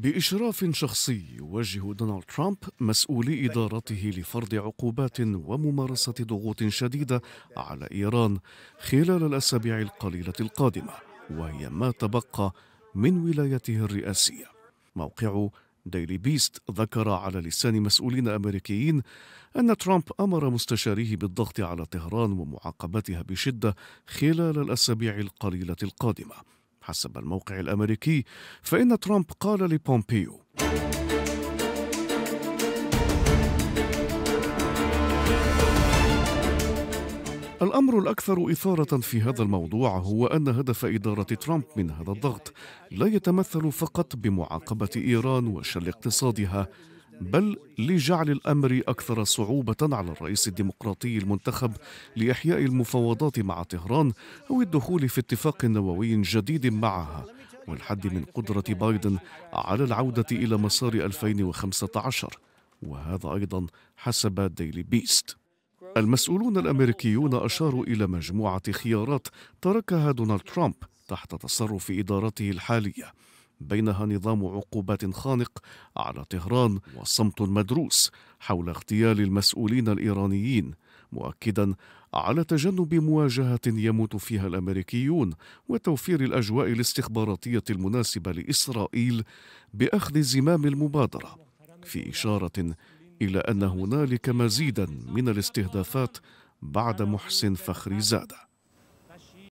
بإشراف شخصي يوجه دونالد ترامب مسؤولي إدارته لفرض عقوبات وممارسة ضغوط شديدة على إيران خلال الأسابيع القليلة القادمة وهي ما تبقى من ولايته الرئاسية موقع ديلي بيست ذكر على لسان مسؤولين أمريكيين أن ترامب أمر مستشاريه بالضغط على طهران ومعاقبتها بشدة خلال الأسابيع القليلة القادمة حسب الموقع الامريكي فان ترامب قال لبومبيو الأمر الأكثر إثارة في هذا الموضوع هو أن هدف إدارة ترامب من هذا الضغط لا يتمثل فقط بمعاقبة إيران وشل اقتصادها، بل لجعل الامر اكثر صعوبه على الرئيس الديمقراطي المنتخب لاحياء المفاوضات مع طهران او الدخول في اتفاق نووي جديد معها والحد من قدره بايدن على العوده الى مسار 2015 وهذا ايضا حسب ديلي بيست المسؤولون الامريكيون اشاروا الى مجموعه خيارات تركها دونالد ترامب تحت تصرف ادارته الحاليه بينها نظام عقوبات خانق على طهران وصمت مدروس حول اغتيال المسؤولين الايرانيين مؤكدا على تجنب مواجهه يموت فيها الامريكيون وتوفير الاجواء الاستخباراتيه المناسبه لاسرائيل باخذ زمام المبادره في اشاره الى ان هنالك مزيدا من الاستهدافات بعد محسن فخري زاده